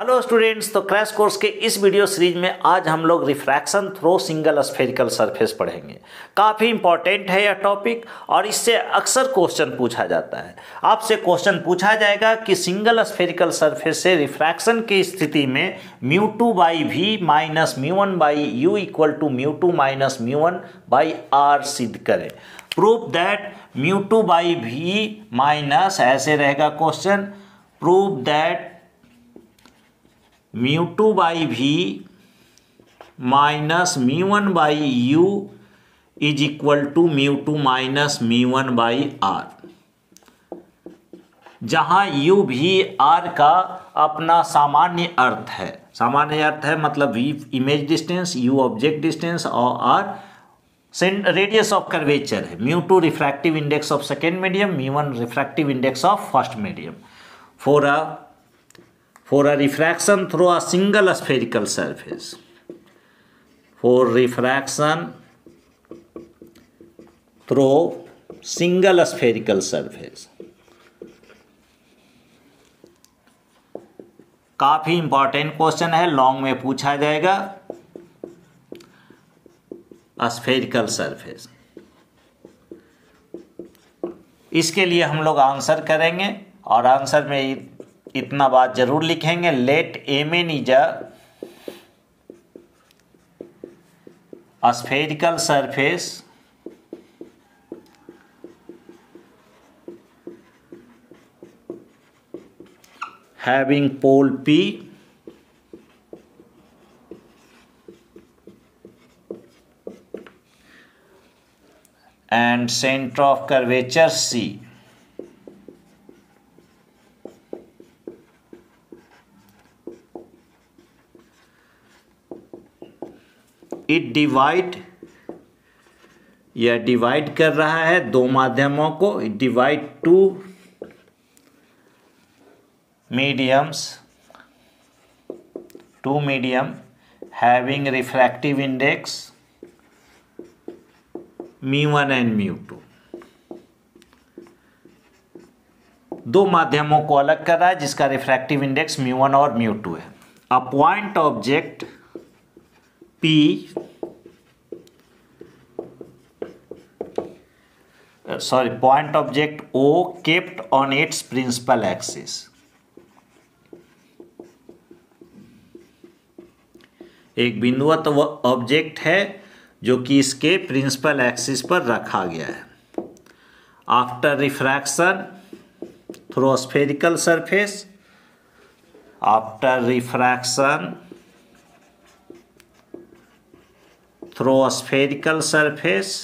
Hello students तो crash course के इस वीडियो सीरीज में आज हम लोग refraction through single spherical surface पढ़ेंगे काफ़ी इंपॉर्टेंट है यह टॉपिक और इससे अक्सर क्वेश्चन पूछा जाता है आपसे क्वेश्चन पूछा जाएगा कि सिंगल स्फेरिकल सरफेस से रिफ्रैक्शन की स्थिति में mu two by v minus mu one by u equal to mu two minus mu one by R सिद्ध करें proof that mu two by v minus ऐसे रहेगा question proof that mu two by v minus mu one by u is equal to mu two minus mu one by R जहाँ u v R का अपना सामान्य अर्थ है सामान्य अर्थ है मतलब v image distance u object distance और आर रेडियस ऑफ कर्वेचर है mu two refractive index of second medium mu one refractive index of first medium for a for a refraction through a single spherical surface for refraction through single spherical surface काफी important question है long में पूछा जाएगा spherical surface इसके लिए हम लोग answer करेंगे और आंसर में इतना बात जरूर लिखेंगे let M N is a spherical surface having pole P and center of curvature C. It divide यह डिवाइड कर रहा है दो माध्यमों को it divide two mediums two medium having refractive index mu one and mu two दो माध्यमों को अलग कर रहा है जिसका रिफ्रैक्टिव इंडेक्स म्यू वन और म्यू टू है a point object P sorry point object O kept on its principal axis एक बिंदुवत ऑब्जेक्ट है जो कि इसके प्रिंसिपल एक्सिस पर रखा गया है after refraction through spherical surface after refraction through spherical surface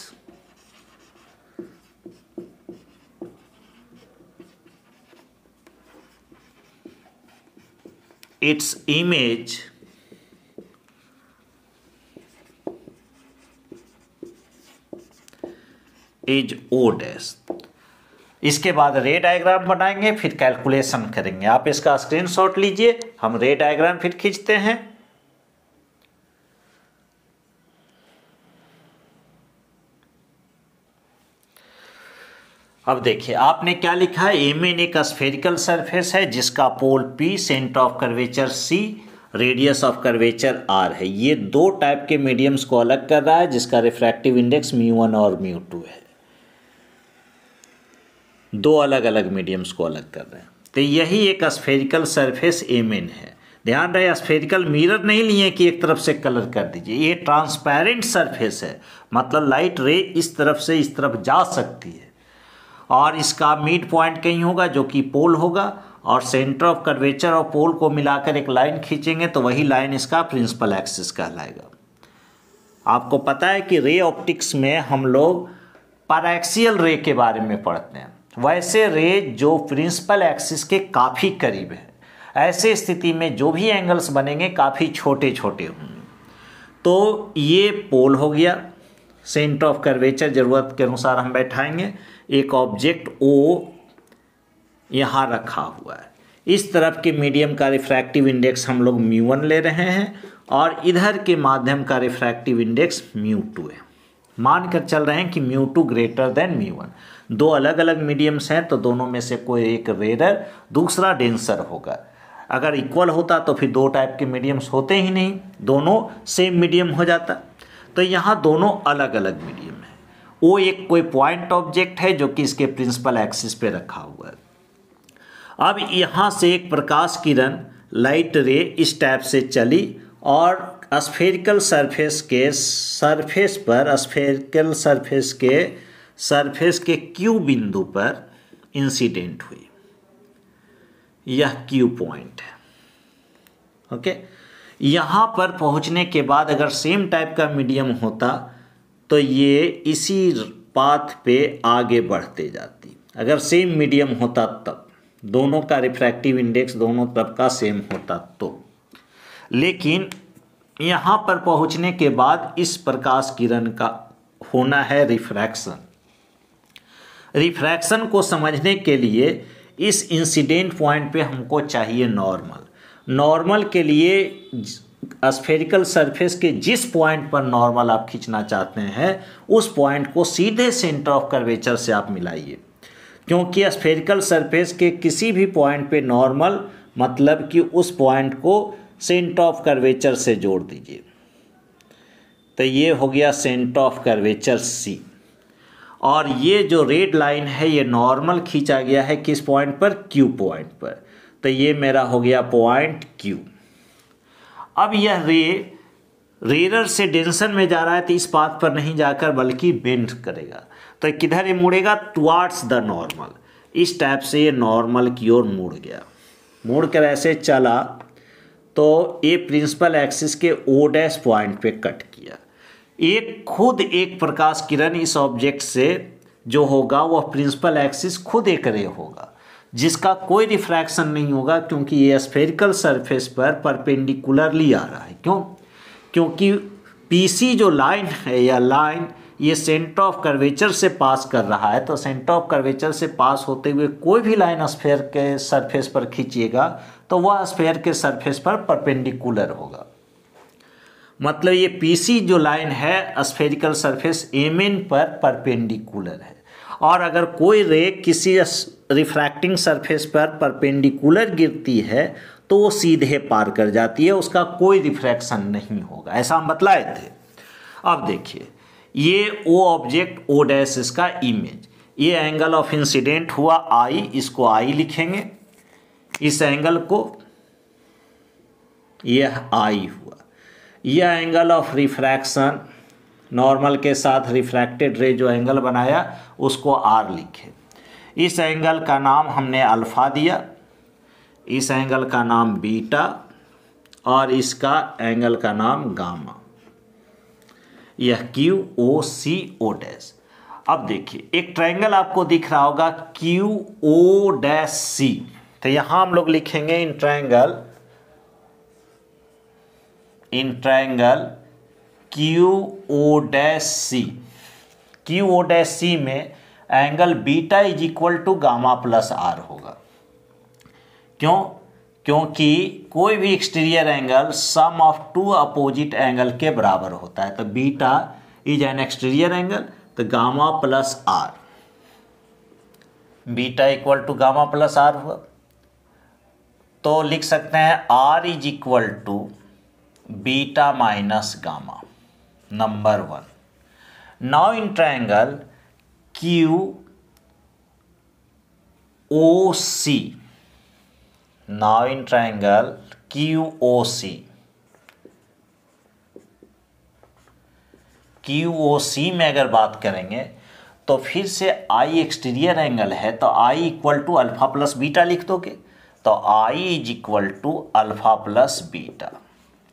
its image is O dash इसके बाद रे डायग्राम बनाएंगे फिर कैलकुलेशन करेंगे आप इसका स्क्रीनशॉट लीजिए हम रे डायग्राम फिर खींचते हैं अब देखिए आपने क्या लिखा है एम एन एक स्फेरिकल सरफेस है जिसका pole P centre of curvature C radius of curvature R है ये दो टाइप के मीडियम्स को अलग कर रहा है जिसका रिफ्रैक्टिव इंडेक्स म्यू वन और म्यू टू है दो अलग अलग मीडियम्स को अलग कर रहे हैं तो यही एक स्फेरिकल सरफेस एम एन है ध्यान रहे स्फेरिकल मिरर नहीं लिए कि एक तरफ से कलर कर दीजिए ये ट्रांसपेरेंट सरफेस है मतलब लाइट रे इस तरफ से इस तरफ जा सकती है और इसका मिड पॉइंट कहीं होगा जो कि पोल होगा और सेंटर ऑफ कर्वेचर और पोल को मिलाकर एक लाइन खींचेंगे तो वही लाइन इसका प्रिंसिपल एक्सिस कहलाएगा आपको पता है कि रे ऑप्टिक्स में हम लोग पैराक्सियल रे के बारे में पढ़ते हैं वैसे रे जो प्रिंसिपल एक्सिस के काफ़ी करीब है ऐसे स्थिति में जो भी एंगल्स बनेंगे काफ़ी छोटे छोटे होंगे तो ये पोल हो गया सेंटर ऑफ कर्वेचर ज़रूरत के अनुसार हम बैठाएंगे एक ऑब्जेक्ट ओ यहाँ रखा हुआ है इस तरफ के मीडियम का रिफ्रैक्टिव इंडेक्स हम लोग म्यू वन ले रहे हैं और इधर के माध्यम का रिफ्रैक्टिव इंडेक्स म्यू टू है मान कर चल रहे हैं कि mu two greater than mu one दो अलग अलग मीडियम्स हैं तो दोनों में से कोई एक रेरर दूसरा डेंसर होगा अगर इक्वल होता तो फिर दो टाइप के मीडियम्स होते ही नहीं दोनों सेम मीडियम हो जाता तो यहाँ दोनों अलग अलग मीडियम वो एक कोई पॉइंट ऑब्जेक्ट है जो कि इसके प्रिंसिपल एक्सिस पे रखा हुआ है अब यहाँ से एक प्रकाश किरण लाइट रे इस टाइप से चली और स्फेरिकल सरफेस के सरफेस पर स्फेरिकल सरफेस के सरफेस के क्यू बिंदु पर इंसिडेंट हुई यह क्यू पॉइंट है ओके यहाँ पर पहुँचने के बाद अगर सेम टाइप का मीडियम होता तो ये इसी पाथ पे आगे बढ़ते जाती अगर सेम मीडियम होता तब दोनों का रिफ्रैक्टिव इंडेक्स दोनों तरफ का सेम होता तो लेकिन यहाँ पर पहुँचने के बाद इस प्रकाश किरण का होना है रिफ्रैक्शन रिफ्रैक्शन को समझने के लिए इस इंसिडेंट पॉइंट पे हमको चाहिए नॉर्मल नॉर्मल के लिए स्फेरिकल सरफेस के जिस पॉइंट पर नॉर्मल आप खींचना चाहते हैं उस पॉइंट को सीधे सेंटर ऑफ कर्वेचर से आप मिलाइए क्योंकि स्फेरिकल सरफेस के किसी भी पॉइंट पे नॉर्मल मतलब कि उस पॉइंट को सेंटर ऑफ कर्वेचर से जोड़ दीजिए तो ये हो गया सेंटर ऑफ कर्वेचर सी और ये जो रेड लाइन है ये नॉर्मल खींचा गया है किस पॉइंट पर क्यू पॉइंट पर तो ये मेरा हो गया पॉइंट क्यू अब यह रे रेरर से डेंसन में जा रहा है तो इस पाथ पर नहीं जाकर बल्कि बेंड करेगा तो किधर ये मुड़ेगा टुआर्ड्स द नॉर्मल इस टाइप से ये नॉर्मल की ओर मुड़ गया मुड़ कर ऐसे चला तो ये प्रिंसिपल एक्सिस के ओ डैश पॉइंट पे कट किया एक खुद एक प्रकाश किरण इस ऑब्जेक्ट से जो होगा वह प्रिंसिपल एक्सिस खुद एक रे होगा जिसका कोई रिफ्रैक्शन नहीं होगा क्योंकि ये स्फेरिकल सरफेस पर परपेंडिकुलरली आ रहा है क्यों क्योंकि पीसी जो लाइन है या लाइन ये सेंटर ऑफ कर्वेचर से पास कर रहा है तो सेंटर ऑफ कर्वेचर से पास होते हुए कोई भी लाइन स्फेयर के सरफेस पर खींचिएगा तो वह स्फेयर के सरफेस पर परपेंडिकुलर होगा मतलब ये पीसी जो लाइन है स्फेरिकल सरफेस एम पर परपेंडिकुलर है और अगर कोई रे किसी रिफ्रैक्टिंग सरफेस पर परपेंडिकुलर गिरती है तो वो सीधे पार कर जाती है उसका कोई रिफ्रैक्शन नहीं होगा ऐसा हम बतलाए थे अब देखिए ये ओ ऑब्जेक्ट ओ डैश इसका इमेज ये एंगल ऑफ इंसिडेंट हुआ आई इसको आई लिखेंगे इस एंगल को यह आई हुआ यह एंगल ऑफ रिफ्रैक्शन नॉर्मल के साथ रिफ्रैक्टेड रे जो एंगल बनाया उसको आर लिखे इस एंगल का नाम हमने अल्फ़ा दिया इस एंगल का नाम बीटा और इसका एंगल का नाम गामा यह क्यू ओ सी ओ डैश अब देखिए एक ट्रायंगल आपको दिख रहा होगा क्यू ओ डैश सी तो यहां हम लोग लिखेंगे in triangle in triangle Q O dash C Q O dash C में angle beta is equal to gamma plus R होगा क्यों क्योंकि कोई भी exterior angle sum of two opposite angle के बराबर होता है तो beta is an exterior angle तो gamma plus R beta equal to gamma plus R हुआ तो लिख सकते हैं R is equal to beta minus gamma number one now in triangle Q O C now in triangle Q O C Q O C में अगर बात करेंगे तो फिर से आई एक्सटीरियर एंगल है तो I equal to alpha plus beta लिख दोगे तो I is equal to alpha plus beta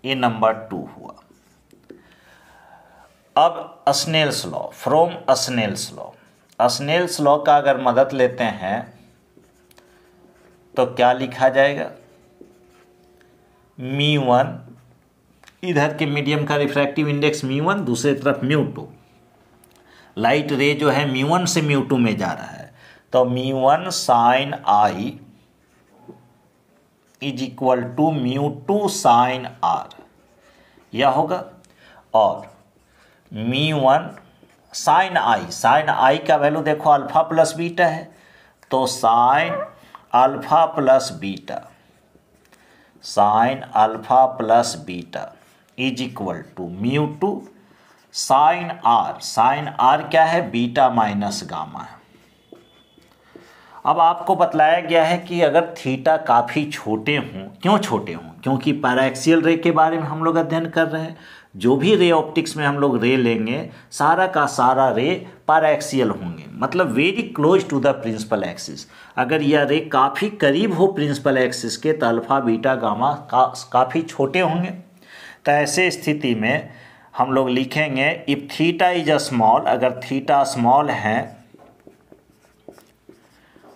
ये नंबर टू हुआ अब Snell's law from Snell's law Snell's law का अगर मदद लेते हैं तो क्या लिखा जाएगा मी वन इधर के मीडियम का रिफ्रैक्टिव इंडेक्स मी वन दूसरी तरफ म्यू टू लाइट रे जो है म्यू वन से म्यू टू में जा रहा है तो mu one sine I is equal to mu two sine R यह होगा और mu one sine I sine I का वैल्यू देखो अल्फा प्लस बीटा है तो sine alpha plus beta sine alpha plus beta is equal to mu two sine R sine R क्या है beta minus gamma है अब आपको बतलाया गया है कि अगर थीटा काफ़ी छोटे हों क्यों छोटे हों क्योंकि पैराक्सियल रे के बारे में हम लोग अध्ययन कर रहे हैं जो भी रे ऑप्टिक्स में हम लोग रे लेंगे सारा का सारा रे एक्सियल होंगे मतलब very close to the principal axis अगर यह रे काफ़ी करीब हो प्रिंसिपल एक्सिस के तो अल्फ़ा बीटा गामा का काफ़ी छोटे होंगे तो ऐसे स्थिति में हम लोग लिखेंगे if theta is a small अगर थीटा स्मॉल है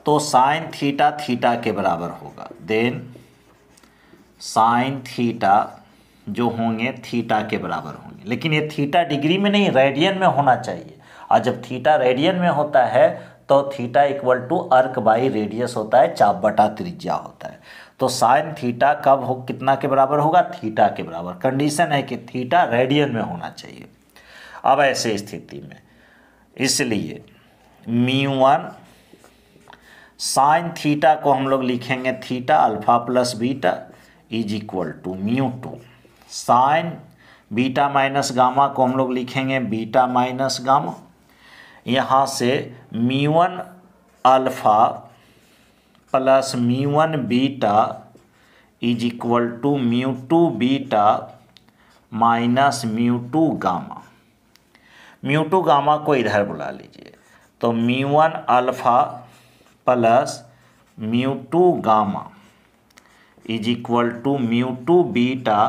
तो साइन थीटा थीटा के बराबर होगा देन साइन थीटा जो होंगे थीटा के बराबर होंगे लेकिन ये थीटा डिग्री में नहीं रेडियन में होना चाहिए और जब थीटा रेडियन में होता है तो theta equal to arc by radius होता है चाप बटा त्रिज्या होता है तो साइन थीटा कब हो कितना के बराबर होगा थीटा के बराबर कंडीशन है कि थीटा रेडियन में होना चाहिए अब ऐसे स्थिति में इसलिए म्यू वन साइन थीटा को हम लोग लिखेंगे theta alpha plus beta is equal to mu two sine beta minus gamma को हम लोग लिखेंगे बीटा माइनस गामा यहाँ से mu one alpha plus mu one beta is equal to mu two beta minus mu two gamma mu two gamma को इधर बुला लीजिए तो mu one alpha plus mu two gamma is equal to mu two beta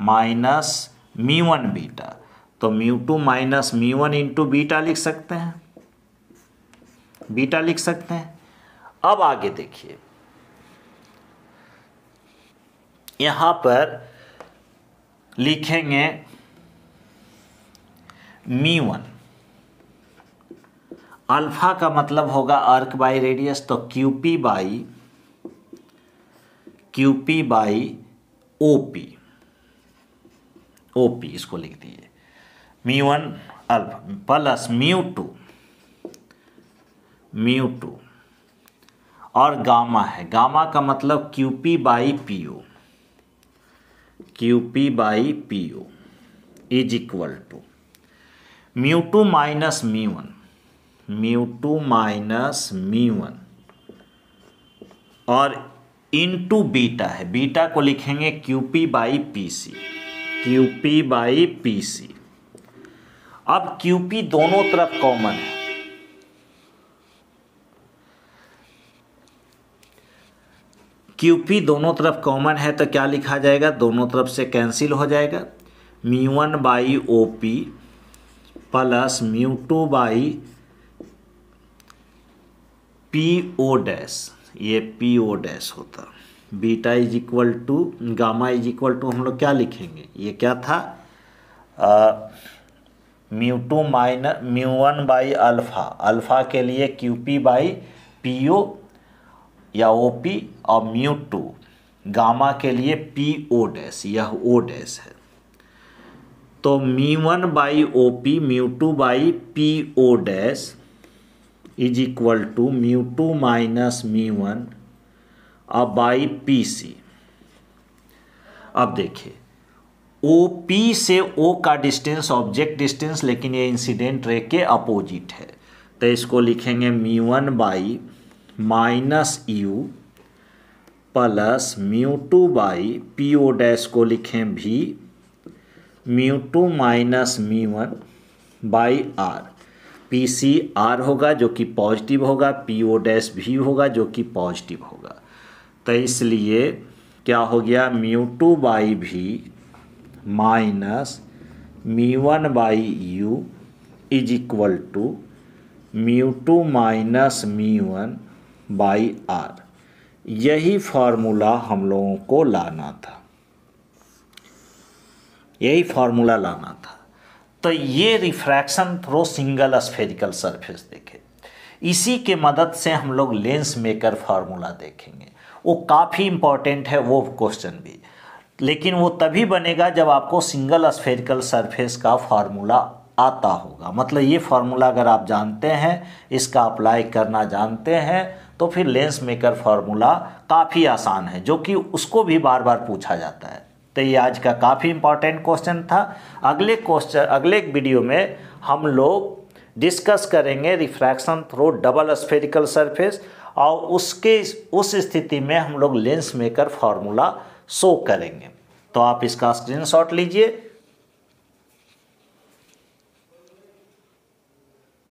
minus mu one beta तो mu two minus mu one into beta लिख सकते हैं beta लिख सकते हैं अब आगे देखिए यहां पर लिखेंगे मी वन अल्फा का मतलब होगा अर्क बाई रेडियस तो QP by QP by O P O P इसको लिख दीजिए mu one alpha plus mu two mu two और गामा है गामा का मतलब Q P by P O Q P by P O is equal to mu two minus mu one mu two minus mu one और into beta है beta को लिखेंगे Q P by P C Q P by P C अब Q P दोनों तरफ common है Q P दोनों तरफ कॉमन है तो क्या लिखा जाएगा दोनों तरफ से कैंसिल हो जाएगा mu one by O P plus mu two by P O dash ये पी ओ डैश होता है beta is equal to gamma is equal to हम लोग क्या लिखेंगे ये क्या था mu two minus mu one by alpha alpha के लिए Q P by P O या ओ पी और म्यू टू गामा के लिए पी ओ डैश यह ओ डैश है तो mu one by O P mu two by P O dash is equal to mu two minus mu one अब by P C अब देखिए O P से ओ का डिस्टेंस ऑब्जेक्ट डिस्टेंस लेकिन ये इंसिडेंट रे के अपोजिट है तो इसको लिखेंगे mu one by minus u plus mu two by P O dash को लिखें भी mu two minus mu one by R P C R होगा जो कि पॉजिटिव होगा पी ओ डैश भी होगा जो कि पॉजिटिव होगा तो इसलिए क्या हो गया mu two by v minus mu one by u is equal to mu two minus mu one by R यही फार्मूला हम लोगों को लाना था यही फार्मूला लाना था तो ये refraction through single spherical surface देखे इसी के मदद से हम लोग लेंस मेकर फार्मूला देखेंगे वो काफ़ी इम्पॉर्टेंट है वो क्वेश्चन भी लेकिन वो तभी बनेगा जब आपको सिंगल स्फेरिकल सरफेस का फार्मूला आता होगा मतलब ये फार्मूला अगर आप जानते हैं इसका अप्लाई करना जानते हैं तो फिर लेंस मेकर फार्मूला काफ़ी आसान है जो कि उसको भी बार बार पूछा जाता है तो ये आज का काफ़ी इम्पॉर्टेंट क्वेश्चन था अगले क्वेश्चन अगले वीडियो में हम लोग डिस्कस करेंगे refraction through double spherical surface और उसके उस स्थिति में हम लोग लेंस मेकर फार्मूला शो करेंगे तो आप इसका स्क्रीनशॉट लीजिए